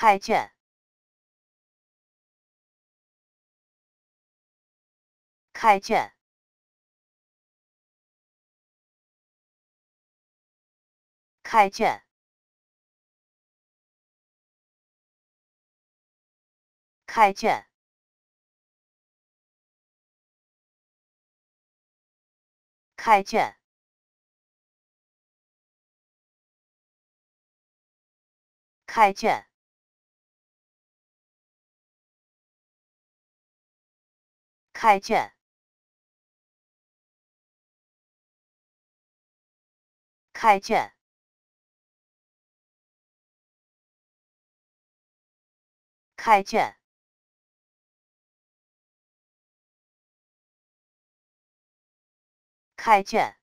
开卷。开卷。开卷。开卷。开卷。开卷。开卷，开卷，开卷，开卷。